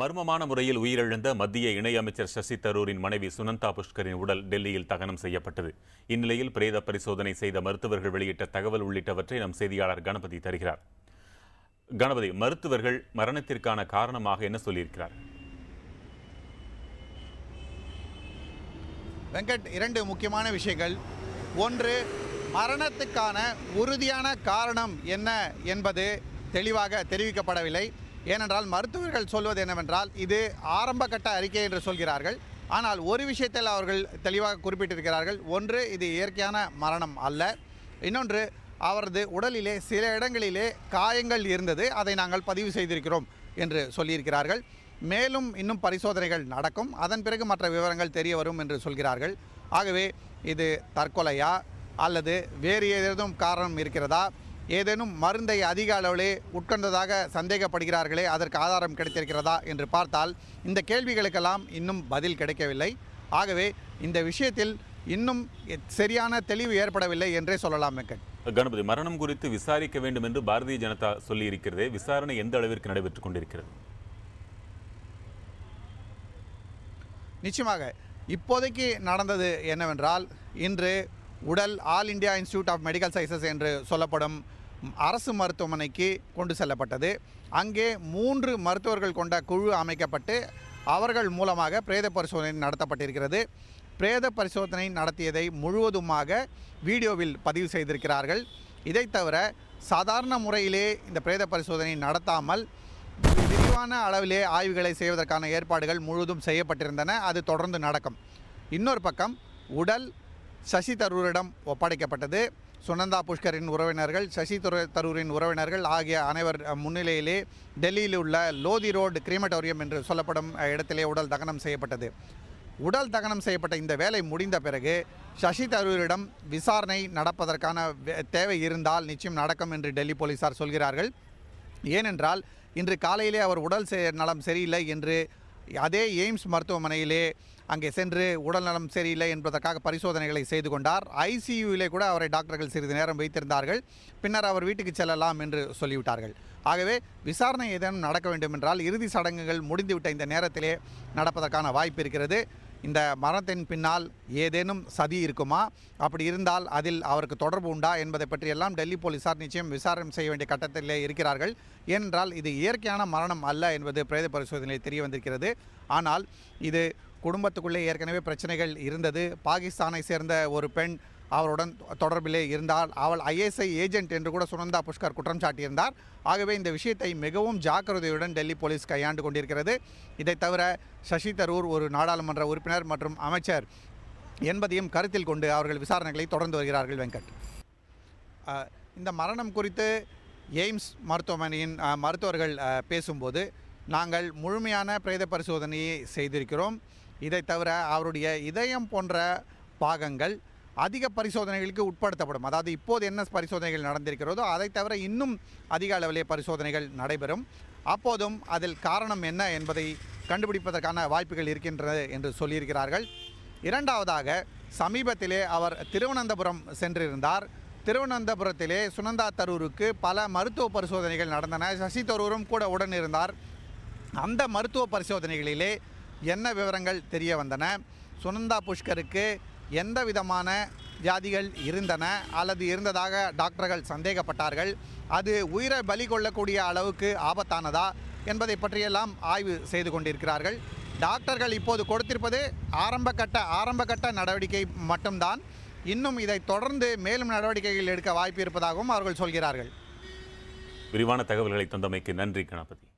மர்மமான முறையில் உயிரிழந்த மத்திய இணையமைச்சர் சசி தரூரின் மனைவி சுனந்தா புஷ்கரின் உடல் டெல்லியில் தகனம் செய்யப்பட்டது இந்நிலையில் பிரேத பரிசோதனை செய்த மருத்துவர்கள் வெளியிட்ட தகவல் உள்ளிட்டவற்றை நம் செய்தியாளர் கணபதி தருகிறார் கணபதி மருத்துவர்கள் மரணத்திற்கான காரணமாக என்ன சொல்லியிருக்கிறார் வெங்கட் இரண்டு முக்கியமான விஷயங்கள் ஒன்று மரணத்துக்கான உறுதியான காரணம் என்ன என்பது தெளிவாக தெரிவிக்கப்படவில்லை ஏனென்றால் மருத்துவர்கள் சொல்வது என்னவென்றால் இது ஆரம்ப கட்ட அறிக்கை என்று சொல்கிறார்கள் ஆனால் ஒரு விஷயத்தில் அவர்கள் தெளிவாக குறிப்பிட்டிருக்கிறார்கள் ஒன்று இது இயற்கையான மரணம் அல்ல இன்னொன்று அவரது உடலிலே சில இடங்களிலே காயங்கள் இருந்தது அதை நாங்கள் பதிவு செய்திருக்கிறோம் என்று சொல்லியிருக்கிறார்கள் மேலும் இன்னும் பரிசோதனைகள் நடக்கும் அதன் பிறகு மற்ற விவரங்கள் தெரிய வரும் என்று சொல்கிறார்கள் ஆகவே இது தற்கொலையா அல்லது வேறு ஏதேதும் காரணம் இருக்கிறதா ஏதேனும் மருந்தை அதிக அளவிலே உட்கொண்டதாக சந்தேகப்படுகிறார்களே அதற்கு ஆதாரம் கிடைத்திருக்கிறதா என்று பார்த்தால் இந்த கேள்விகளுக்கெல்லாம் இன்னும் பதில் கிடைக்கவில்லை ஆகவே இந்த விஷயத்தில் இன்னும் சரியான தெளிவு ஏற்படவில்லை என்றே சொல்லலாம் கணபதி மரணம் குறித்து விசாரிக்க வேண்டும் என்று பாரதிய ஜனதா சொல்லியிருக்கிறது விசாரணை எந்த அளவிற்கு நடைபெற்றுக் கொண்டிருக்கிறது நிச்சயமாக இப்போதைக்கு நடந்தது என்னவென்றால் இன்று உடல் all India institute of medical sciences என்று சொல்லப்படும் அரசு மருத்துவமனைக்கு கொண்டு செல்லப்பட்டது அங்கே மூன்று மருத்துவர்கள் கொண்ட குழு அமைக்கப்பட்டு அவர்கள் மூலமாக பிரேத பரிசோதனை நடத்தப்பட்டிருக்கிறது பிரேத பரிசோதனை நடத்தியதை முழுவதுமாக வீடியோவில் பதிவு செய்திருக்கிறார்கள் இதை தவிர சாதாரண முறையிலே இந்த பிரேத பரிசோதனை நடத்தாமல் விரிவான அளவிலே ஆய்வுகளை செய்வதற்கான ஏற்பாடுகள் முழுவதும் செய்யப்பட்டிருந்தன அது தொடர்ந்து நடக்கும் இன்னொரு பக்கம் உடல் சசி தரூரிடம் ஒப்படைக்கப்பட்டது சுனந்தா புஷ்கரின் உறவினர்கள் சசி தரூரின் உறவினர்கள் ஆகிய அனைவர் முன்னிலையிலே டெல்லியில் உள்ள லோதி ரோடு கிரீமட்டோரியம் என்று சொல்லப்படும் இடத்திலே உடல் தகனம் செய்யப்பட்டது உடல் தகனம் செய்யப்பட்ட இந்த வேலை முடிந்த பிறகு சசி தரூரிடம் விசாரணை நடப்பதற்கான தேவை இருந்தால் நிச்சயம் நடக்கும் என்று டெல்லி போலீசார் சொல்கிறார்கள் ஏனென்றால் இன்று காலையிலே அவர் உடல் நலம் சரியில்லை என்று அதே எய்ம்ஸ் மருத்துவமனையிலே அங்கே சென்று உடல்நலம் சரியில்லை என்பதற்காக பரிசோதனைகளை செய்து கொண்டார் ஐசியூவிலே கூட அவரை டாக்டர்கள் சிறிது நேரம் வைத்திருந்தார்கள் பின்னர் அவர் வீட்டுக்கு செல்லலாம் என்று சொல்லிவிட்டார்கள் ஆகவே விசாரணை ஏதேனும் நடக்க வேண்டும் என்றால் இறுதி சடங்குகள் முடிந்துவிட்ட இந்த நேரத்திலே நடப்பதற்கான வாய்ப்பு இருக்கிறது இந்த மரணத்தின் பின்னால் ஏதேனும் சதி இருக்குமா அப்படி இருந்தால் அதில் அவருக்கு தொடர்பு உண்டா என்பதை பற்றியெல்லாம் டெல்லி போலீசார் நிச்சயம் விசாரணை செய்ய வேண்டிய கட்டத்திலே இருக்கிறார்கள் ஏனென்றால் இது இயற்கையான மரணம் அல்ல என்பது பிரேத பரிசோதனையில் தெரிய வந்திருக்கிறது ஆனால் இது குடும்பத்துக்குள்ளே ஏற்கனவே பிரச்சனைகள் இருந்தது பாகிஸ்தானை சேர்ந்த ஒரு பெண் அவருடன் தொடர்பிலே இருந்தால் அவள் ஐஎஸ்ஐ ஏஜென்ட் என்று கூட சுனந்தா புஷ்கர் குற்றம் சாட்டியிருந்தார் ஆகவே இந்த விஷயத்தை மிகவும் ஜாக்கிரதையுடன் டெல்லி போலீஸ் கையாண்டு கொண்டிருக்கிறது இதை தவிர சசி தரூர் ஒரு நாடாளுமன்ற உறுப்பினர் மற்றும் அமைச்சர் என்பதையும் கருத்தில் கொண்டு அவர்கள் விசாரணைகளை தொடர்ந்து வருகிறார்கள் வெங்கட் இந்த மரணம் குறித்து எய்ம்ஸ் மருத்துவமனையின் மருத்துவர்கள் பேசும்போது நாங்கள் முழுமையான பிரேத பரிசோதனையை செய்திருக்கிறோம் இதை தவிர அவருடைய இதயம் போன்ற பாகங்கள் அதிக பரிசோதனைகளுக்கு உட்படுத்தப்படும் அதாவது இப்போது என்ன பரிசோதனைகள் நடந்திருக்கிறதோ அதை தவிர இன்னும் அதிக அளவிலே பரிசோதனைகள் நடைபெறும் அப்போதும் அதில் காரணம் என்ன என்பதை கண்டுபிடிப்பதற்கான வாய்ப்புகள் இருக்கின்றன என்று சொல்லியிருக்கிறார்கள் இரண்டாவதாக சமீபத்திலே அவர் திருவனந்தபுரம் சென்றிருந்தார் திருவனந்தபுரத்திலே சுனந்தா தரூருக்கு பல மருத்துவ பரிசோதனைகள் நடந்தன சசி தரூரும் கூட உடன் இருந்தார் அந்த மருத்துவ பரிசோதனைகளிலே என்ன விவரங்கள் தெரிய வந்தன சுனந்தா புஷ்கருக்கு எந்த விதமான வியாதிகள் இருந்தன அல்லது இருந்ததாக டாக்டர்கள் சந்தேகப்பட்டார்கள் அது உயிரை பலி கொள்ளக்கூடிய அளவுக்கு ஆபத்தானதா என்பதை பற்றியெல்லாம் ஆய்வு செய்து கொண்டிருக்கிறார்கள் டாக்டர்கள் இப்போது கொடுத்திருப்பது ஆரம்பகட்ட ஆரம்பகட்ட நடவடிக்கை மட்டும்தான் இன்னும் இதை தொடர்ந்து மேலும் நடவடிக்கைகள் எடுக்க வாய்ப்பு இருப்பதாகவும் அவர்கள் சொல்கிறார்கள் விரிவான தகவல்களை தந்தமைக்கு நன்றி கணபதி